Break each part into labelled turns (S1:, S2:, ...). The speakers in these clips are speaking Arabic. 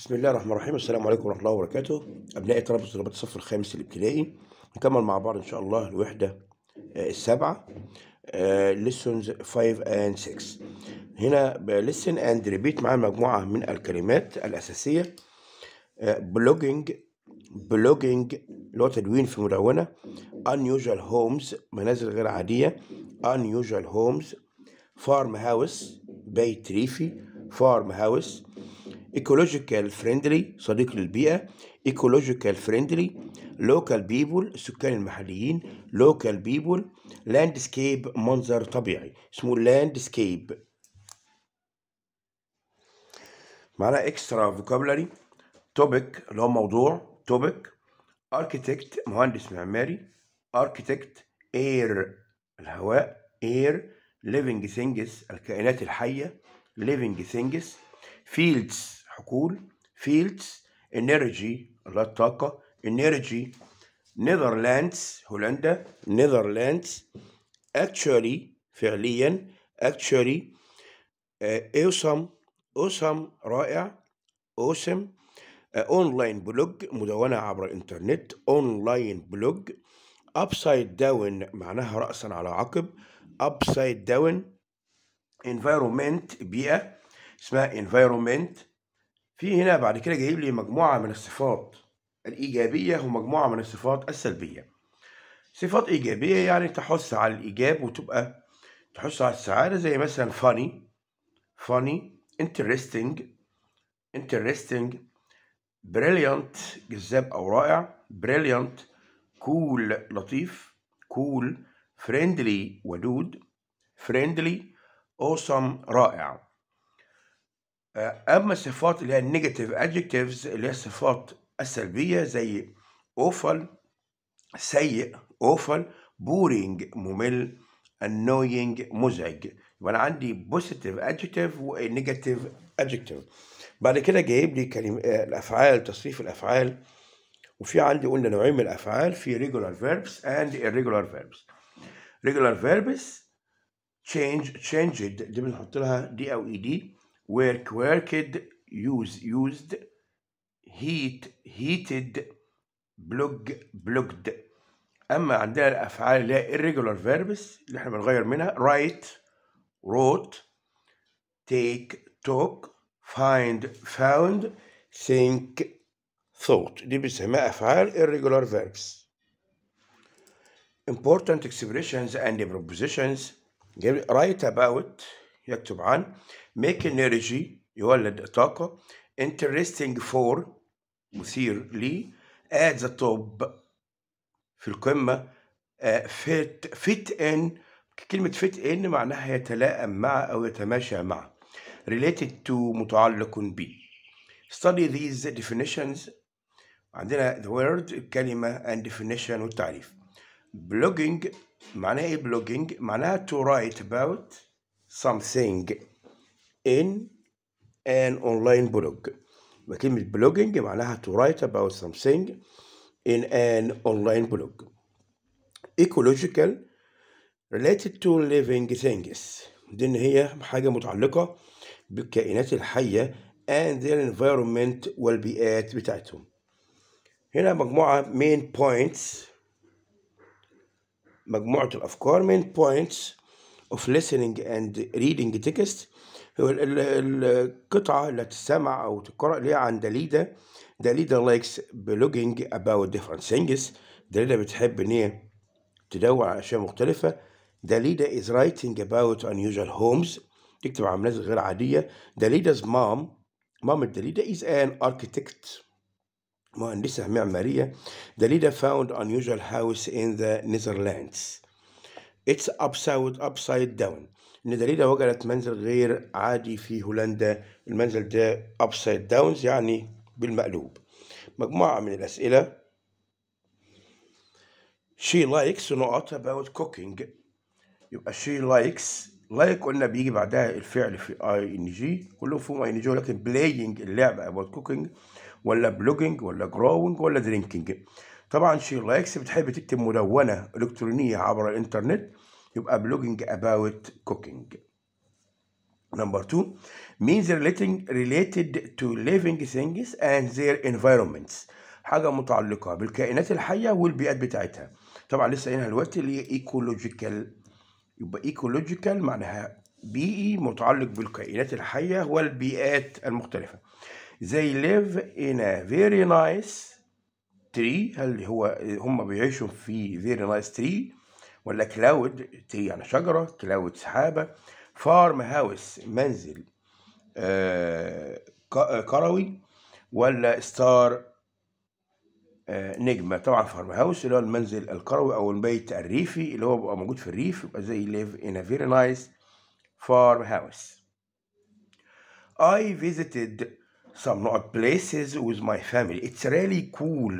S1: بسم الله الرحمن الرحيم السلام عليكم ورحمه الله وبركاته ابنائي طلبه طلبات الصف الخامس الابتدائي نكمل مع بعض ان شاء الله الوحده آه، السابعه ليسونز 5 اند 6 هنا ليسن اند ريبيت مع مجموعه من الكلمات الاساسيه بلوجينج آه، بلوجينج اللي هو تدوين في مدونه unusual هومز منازل غير عاديه unusual هومز فارم هاوس بيت ريفي فارم هاوس ايكولوجيكال فريندلي صديق للبيئه ايكولوجيكال فريندلي لوكال people السكان المحليين لوكال people لاندسكيب منظر طبيعي اسمه لاندسكيب معنا اكسترا فوكابلري topic اللي هو موضوع topic اركيتكت مهندس معماري اركيتكت اير الهواء اير living things الكائنات الحيه living things fields حقول فيلدز انرجي الله الطاقه انرجي نيذرلاندز هولندا نيذرلاندز actually فعليا actually اوسم آه، اوسم رائع اوسم اونلاين بلوج مدونه عبر الانترنت اونلاين بلوج ابسايد داون معناها راسا على عقب ابسايد داون انفيرومنت بيئه اسمها انفيرومنت في هنا بعد كده جايب لي مجموعة من الصفات الإيجابية ومجموعة من الصفات السلبية صفات إيجابية يعني تحث على الإيجاب وتبقى تحث على السعادة زي مثلا funny funny interesting interesting brilliant جذاب أو رائع brilliant cool لطيف cool friendly ودود friendly awesome رائع آه، أما الصفات اللي هي النيجاتيف أدجكتيفز اللي هي الصفات السلبية زي أوفل سيء أوفل بورينج ممل annoying مزعج يبقى أنا عندي بوزيتيف أدجكتيف ونيجاتيف أدجكتيف بعد كده جايب لي كلمة آه، الأفعال تصريف الأفعال وفي عندي قلنا نوعين من الأفعال في regular verbs and irregular verbs regular verbs change changed دي بنحط لها دي أو إي e دي work worked use used heat heated block blocked اما عندنا الافعال اللي هي irregular verbs اللي احنا بنغير منها write wrote take took find found think thought دي بنسميها افعال irregular verbs important expressions and propositions write about يكتب عن make energy يولد طاقة interesting for مثير لي at the top في القمة fit fit in كلمة fit in معناها يتلائم مع أو يتماشى مع related to متعلق ب study these definitions عندنا the word الكلمة and definition والتعريف blogging معناها ايه blogging معناها to write about something in an online blog كلمة blogging معناها to write about something in an online blog ecological related to living things دي هي حاجة متعلقة بالكائنات الحية and their environment والبيئات بتاعتهم هنا مجموعة main points مجموعة الأفكار main points of listening and reading text القطعة اللي تسمع أو تقرأ ليها عن داليدا داليدا لايكس blogging about different things داليدا بتحب إن هي تدور على أشياء مختلفة داليدا is writing about unusual homes تكتب عن منازل غير عادية داليدا's mom مام داليدا is an architect مهندسة معمارية داليدا found unusual house in the Netherlands اتس ابسايد ابسايد داون ان دليله وجدت منزل غير عادي في هولندا المنزل ده ابسايد داونز يعني بالمقلوب مجموعة من الأسئلة she likes نقط about cooking يبقى she likes like قلنا بيجي بعدها الفعل في اي ان جي كلهم فيهم اي ان جي ولكن بلاينج اللعبة about cooking ولا بلوجينج ولا جروينج ولا درينكينج طبعا لايكس بتحب تكتب مدونة إلكترونية عبر الإنترنت يبقى بلوجينج أباوت كوكينج نمبر 2 means relating related to living things and their environments حاجة متعلقة بالكائنات الحية والبيئات بتاعتها طبعا لسه قايلها دلوقتي اللي هي ايكولوجيكال يبقى ايكولوجيكال معناها بيئي متعلق بالكائنات الحية والبيئات المختلفة They live in a very nice تري هل هو هم بيعيشوا في فيري نايس تري ولا كلاود تري يعني شجرة كلاود سحابة فارم هاوس منزل آه، آه، كروي ولا ستار آه، نجمة طبعا فارم هاوس اللي هو المنزل الكروي أو البيت الريفي اللي هو بيبقى موجود في الريف يبقى زي ليف in a very nice farm I visited some not places with my family it's really cool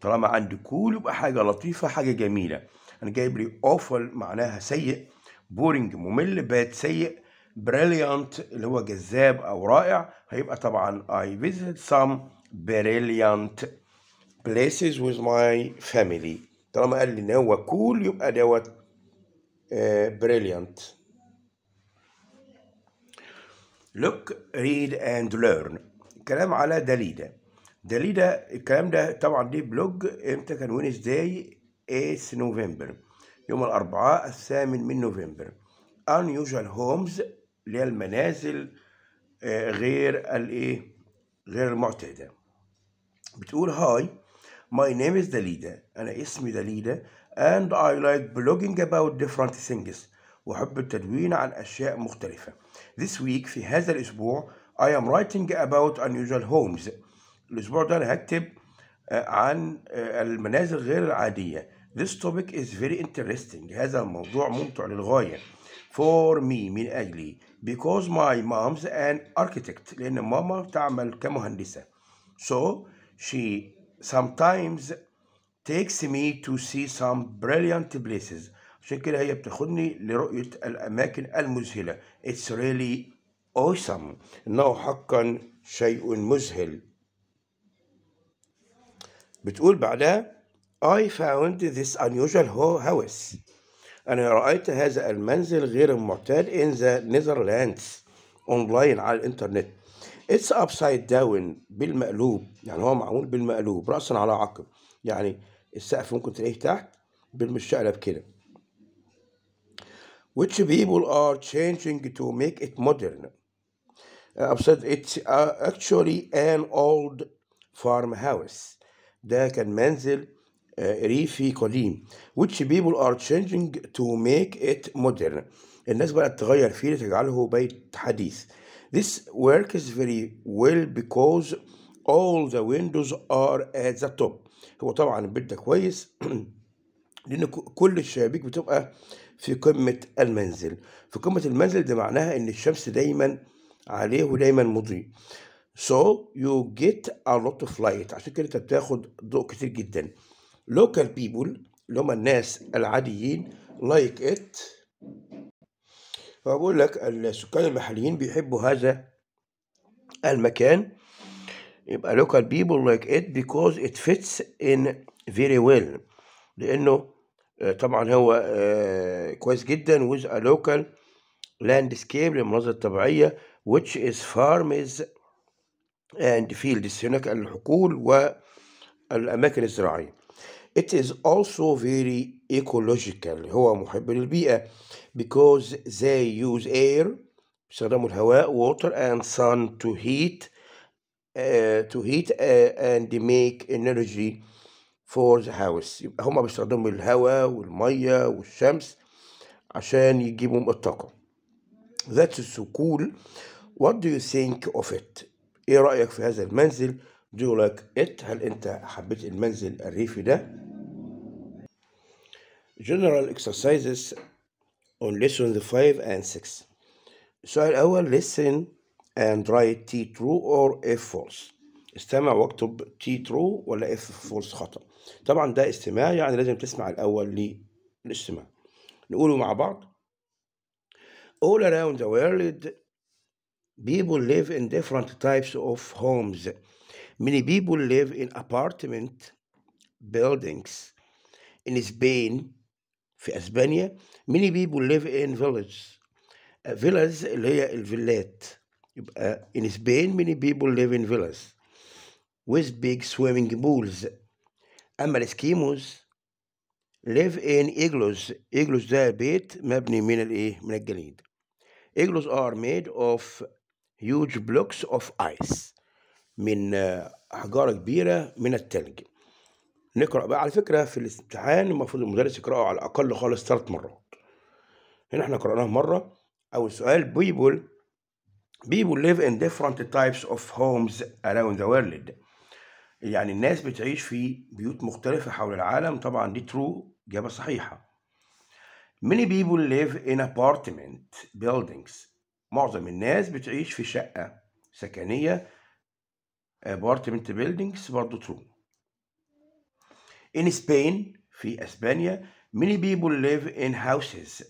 S1: طالما عندي كول يبقى حاجة لطيفة حاجة جميلة أنا جايب لي أوفل معناها سيء بورينج ممل بات سيء بريليانت اللي هو جذاب أو رائع هيبقى طبعا I visit some brilliant places with my family طالما قال لي إن هو كول cool يبقى دوت بريليانت آه، uh, Look, read and learn كلام على دليله ده ليه ده الكلام ده طبعا ليه بلوج امتى كان وينزداي 8 نوفمبر يوم الاربعاء الثامن من نوفمبر unusual homes اللي هي المنازل آه، غير الايه غير المعتاده بتقول هاي ماي نيم از داليدا انا اسمي داليدا and I like blogging about different things وحب التدوين عن أشياء مختلفة. This week في هذا الأسبوع I am writing about unusual homes الأسبوع ده أنا هكتب آه، عن آه، المنازل غير العادية This topic is very interesting هذا الموضوع ممتع للغاية for me من أجلي because my mom's an architect لأن ماما تعمل كمهندسة so she sometimes takes me to see some brilliant places عشان كده هي بتاخدني لرؤية الأماكن المذهلة it's really awesome إنه حقا شيء مذهل بتقول بعدها I found this unusual house أنا رأيت هذا المنزل غير المعتاد in the Netherlands online على الإنترنت It's upside down بالمقلوب يعني هو معمول بالمقلوب رأسا على عقب يعني السقف ممكن تلاقيه تحت بالمشقلب كده which people are changing to make it modern upside it's actually an old farmhouse ده كان منزل آه، ريفي قديم which people are changing to make it modern الناس بقى تغير فيه لتجعله بيت حديث this works very well because all the windows are at the top هو طبعا البيت ده كويس لان كل الشبابيك بتبقى في قمة المنزل في قمة المنزل ده معناها ان الشمس دايما عليه ودايما مضيء So you get a lot of light عشان كده انت بتاخد ضوء كتير جدا. Local people اللي هم الناس العاديين like it فبقول لك السكان المحليين بيحبوا هذا المكان يبقى local people like it because it fits in very well لأنه آه، طبعا هو آه، كويس جدا with a local landscape للمناظر الطبيعية which is farm is and fields هناك الحقول والأماكن الزراعية It is also very ecological هو محب للبيئة because they use air بيستخدموا الهواء water and sun to heat uh, to heat uh, and make energy for the house يبقى هما بيستخدموا الهواء والمية والشمس عشان يجيبهم الطاقة That's so cool What do you think of it? ايه رأيك في هذا المنزل دو لايك ات هل انت حبيت المنزل الريفي ده General exercises on ليسون 5 and 6 السؤال الأول listen and write T true or F false استمع واكتب T true ولا F false خطأ طبعا ده استماع يعني لازم تسمع الأول للاستماع نقوله مع بعض All around the world people live in different types of homes. Many people live in apartment buildings. In Spain, في اسبانيا many people live in villages villas اللي هي الفيلات uh, in Spain many people live in villas with big swimming pools اما الاسكيموز live in igloos igloos ده بيت مبني من الايه من الجليد igloos are made of huge blocks of ice من آه، احجار كبيرة من التلج نقرأ بقى على فكرة في الامتحان المفروض المدرس يقرأه على الأقل خالص ثلاث مرات هنا احنا قرأناه مرة أول سؤال people people live in different types of homes around the world يعني الناس بتعيش في بيوت مختلفة حول العالم طبعا دي ترو إجابة صحيحة many people live in apartment buildings معظم الناس بتعيش في شقة سكنية apartment buildings برضه true in Spain في اسبانيا many people live in houses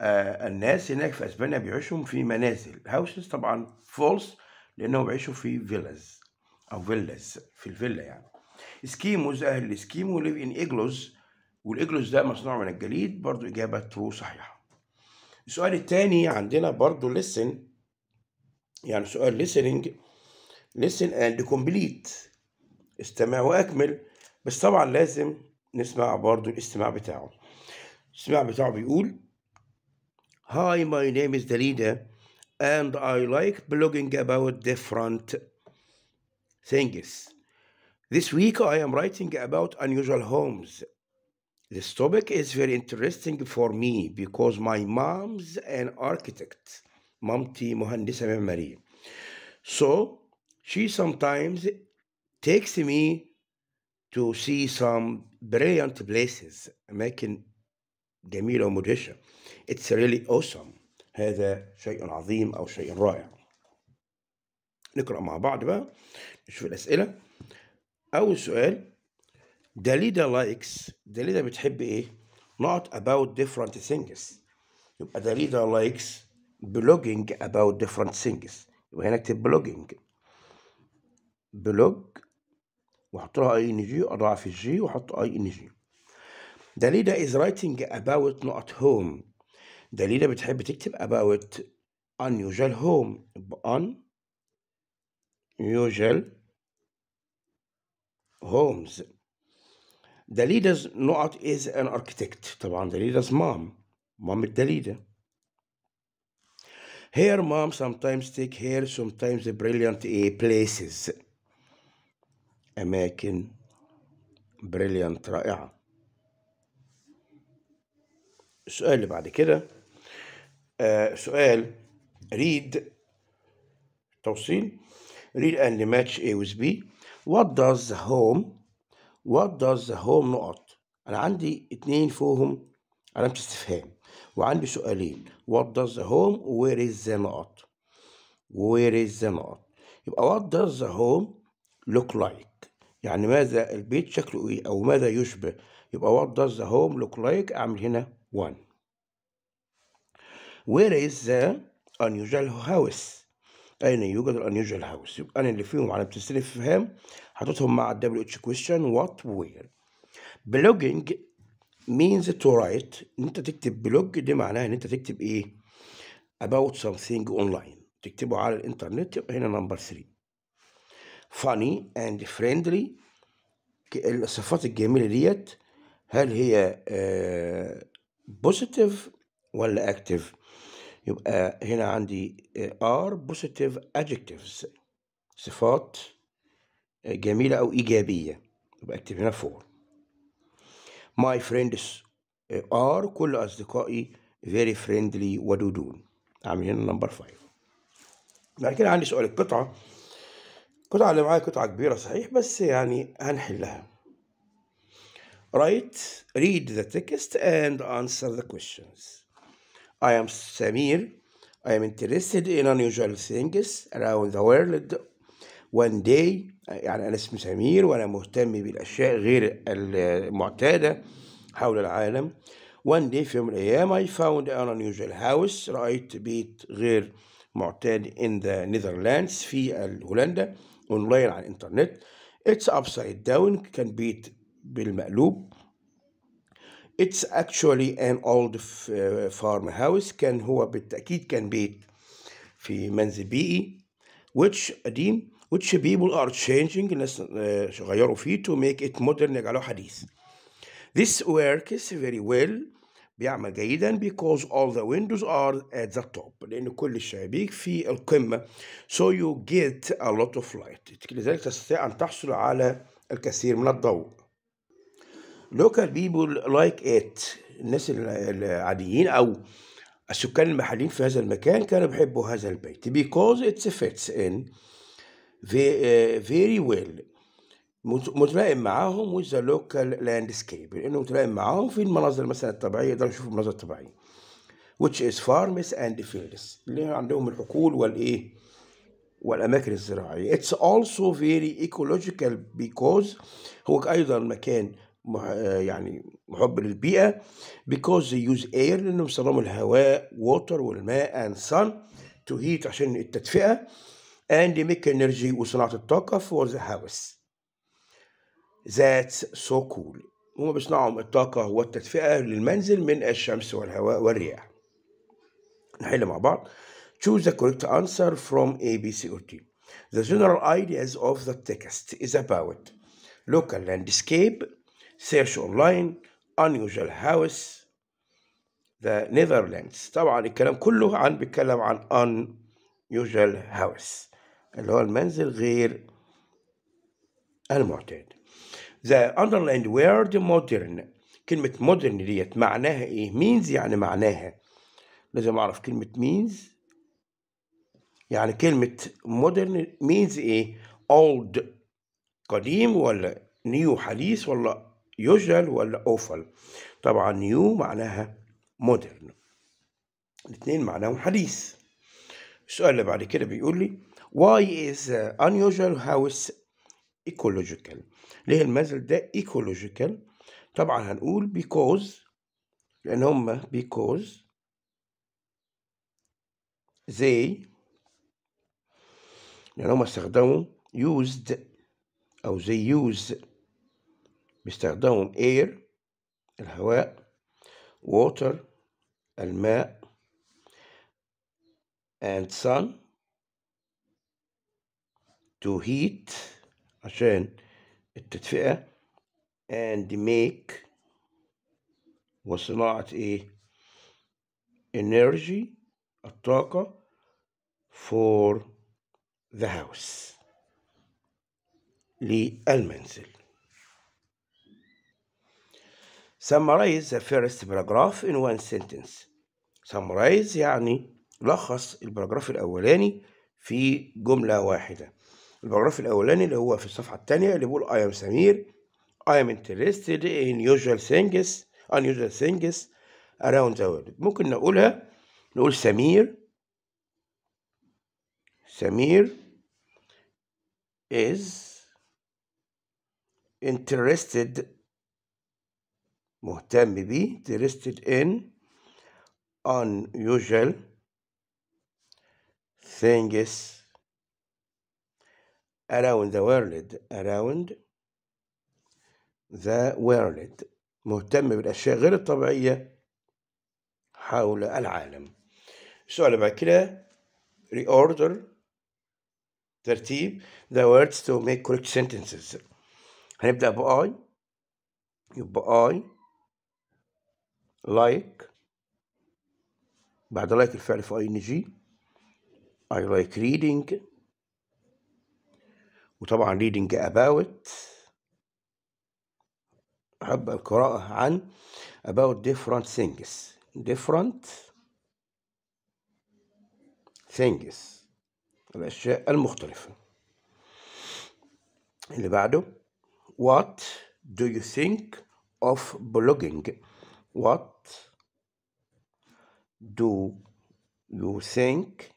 S1: آه الناس هناك في اسبانيا بيعيشوا في منازل houses طبعا false لانهم بيعيشوا في فيلاز او فيلاز في الفيلا يعني اسكيموز اهل الاسكيمو live in igloos والاجلوس ده مصنوع من الجليد برضو اجابه ترو صحيحه السؤال الثاني عندنا برضو listen يعني سؤال listening listen and complete استمع واكمل بس طبعا لازم نسمع برضو الاستماع بتاعه الاستماع بتاعه بيقول Hi my name is Dalida and I like blogging about different things This week I am writing about unusual homes This topic is very interesting for me because my mom's an architect, Mamti Mohandisa So she sometimes takes me to see some brilliant places, making جميلة ومدهشة. It's really awesome. هذا شيء عظيم أو شيء رائع. نقرأ مع بعض بقى نشوف الأسئلة. أول سؤال the leader likes the leader بتحب ايه not about different things يبقى the leader likes blogging about different things يبقى هنا اكتب blogging blog واحط لها اي ان جي اضاعف الجي واحط اي ان جي the leader is writing about not home the leader بتحب تكتب about unusual home unusual homes the leader's نقط is an architect طبعا the leader's mom mom the leader her mom sometimes take her sometimes the brilliant eh, places أماكن brilliant رائعة السؤال اللي بعد كده آه سؤال read توصيل read and match A with B what does home وات داز ذا هوم نقط انا عندي اتنين فوقهم علامة استفهام وعندي سؤالين وات داز ذا هوم وير از ذا نقط وير از ذا نقط يبقى وات داز ذا هوم لوك لايك يعني ماذا البيت شكله ايه او ماذا يشبه يبقى وات داز ذا هوم لوك لايك اعمل هنا 1 وير از ذا انيوجال هاوس أين يوجد الأنيوجوال هاوس يبقى أنا اللي فيهم علامة الاستفهام حاططهم مع الدبليو اتش كويشن وات وير بلوجينج means to write ان انت تكتب بلوج دي معناها ان انت تكتب ايه about something online تكتبه على الانترنت يبقى هنا نمبر 3 funny and friendly الصفات الجميله ديت هل هي بوزيتيف آه، ولا اكتيف يبقى هنا عندي are آه، positive adjectives صفات آه، جميلة أو إيجابية يبقى أكتب هنا 4 my friends آه، are كل أصدقائي very friendly ودودون اعمل هنا نمبر 5 بعد كده عندي سؤال القطعة القطعة اللي معايا قطعة كبيرة صحيح بس يعني هنحلها write read the text and answer the questions I am Samir. I am interested in unusual things around the world. One day يعني أنا اسمي سمير وأنا مهتم بالأشياء غير المعتادة حول العالم. One day في يوم من الأيام I found an unusual house رأيت بيت غير معتاد in the Netherlands في هولندا أونلاين على الإنترنت. It's upside down كان بيت بالمقلوب It's actually an old uh, farmhouse كان هو بالتأكيد كان بيت في منزل بيئي which قديم which people are changing الناس غيروا فيه to make it modern يجعلوه حديث This works very well بيعمل جيدا because all the windows are at the top لأن كل الشبابيك في القمة so you get a lot of light لذلك تستطيع أن تحصل على الكثير من الضوء لوكال بيبول لايك ات الناس العاديين او السكان المحليين في هذا المكان كانوا بيحبوا هذا البيت because it فيتس in very well متلائم معاهم with the local landscape لانه متلائم معاهم في المناظر مثلا الطبيعيه يقدروا يشوفوا المناظر الطبيعيه which is farms and fields اللي عندهم الحقول والايه والاماكن الزراعيه it's also very ecological because هو ايضا مكان يعني محب للبيئة because they use air لأنهم استخدموا الهواء water والماء and sun to heat عشان التدفئة and they make energy وصناعة الطاقة for the house that's so cool هما بيصنعوا الطاقة والتدفئة للمنزل من الشمس والهواء والرياح نحل مع بعض choose the correct answer from A, B, C or D the general ideas of the text is about local landscape سيرش اونلاين unusual house the Netherlands طبعا الكلام كله عن بيتكلم عن unusual house اللي هو المنزل غير المعتاد the underlined word modern كلمة modern ديت معناها ايه means يعني معناها لازم اعرف كلمة means يعني كلمة modern means ايه old قديم ولا نيو حديث ولا يوجل ولا اوفل طبعا نيو معناها مودرن الاثنين معناهم حديث السؤال اللي بعد كده بيقول لي why is unusual house ecological ليه المنزل ده ecological طبعا هنقول because لان هم because they لان هم استخدموا used او they use باستخدام air الهواء water الماء and sun to heat عشان التدفئة and make وصناعة ايه energy الطاقة for the house للمنزل Summarize the first paragraph in one sentence. Summarize يعني لخص البراجراف الأولاني في جملة واحدة. البراجراف الأولاني اللي هو في الصفحة الثانية اللي بيقول I am سمير I am interested in usual things unusual things around the world. ممكن نقولها نقول سمير سمير is interested مهتم بيه interested in unusual things around the world around the world مهتم بالأشياء غير الطبيعية حول العالم السؤال بعد كده reorder ترتيب the words to make correct sentences هنبدأ بآي يبقى I لايك بعد لايك الفعل في اي ان جي اي لايك ريدنج وطبعا ريدنج اباوت أحب القراءة عن about ديفرنت ثينجز different things الأشياء المختلفة اللي بعده what do you think of blogging What do you think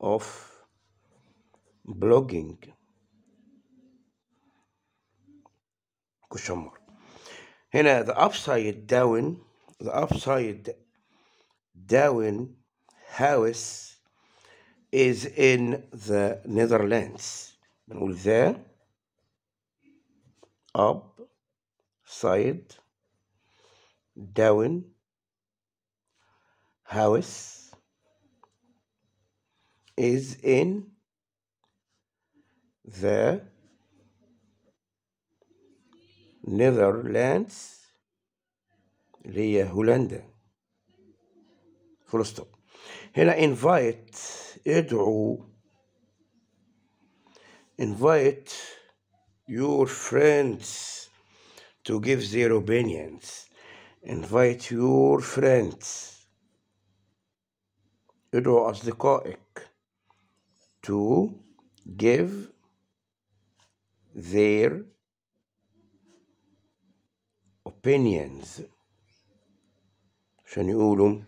S1: of blogging? question mark. هنا the upside down the upside down house is in the Netherlands. بنقول the up Syed, Darwin, Howes is in the Netherlands اللي هي هولندا فول ستوب invite invite your friends to give their opinions. Invite your friends. ادعو أصدقائك to give their opinions عشان يقولوا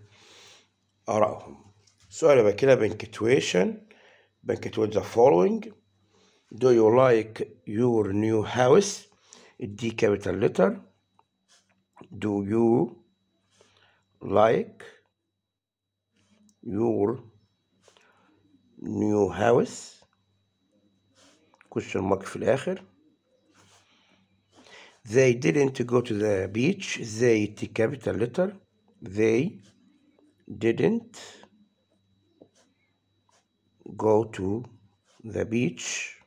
S1: آرائهم سؤال يبقى كده بنكتويشن بنكتويت the following Do you like your new house? D capital letter. Do you like your new house? question mark في الآخر. They didn't go to the beach. They T capital letter. They didn't go to the beach.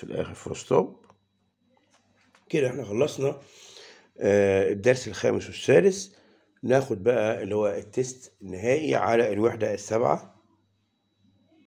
S1: في الاخر فور ستوب كده احنا خلصنا آه، الدرس الخامس والسادس ناخد بقى اللي هو التست النهائي على الوحدة السابعه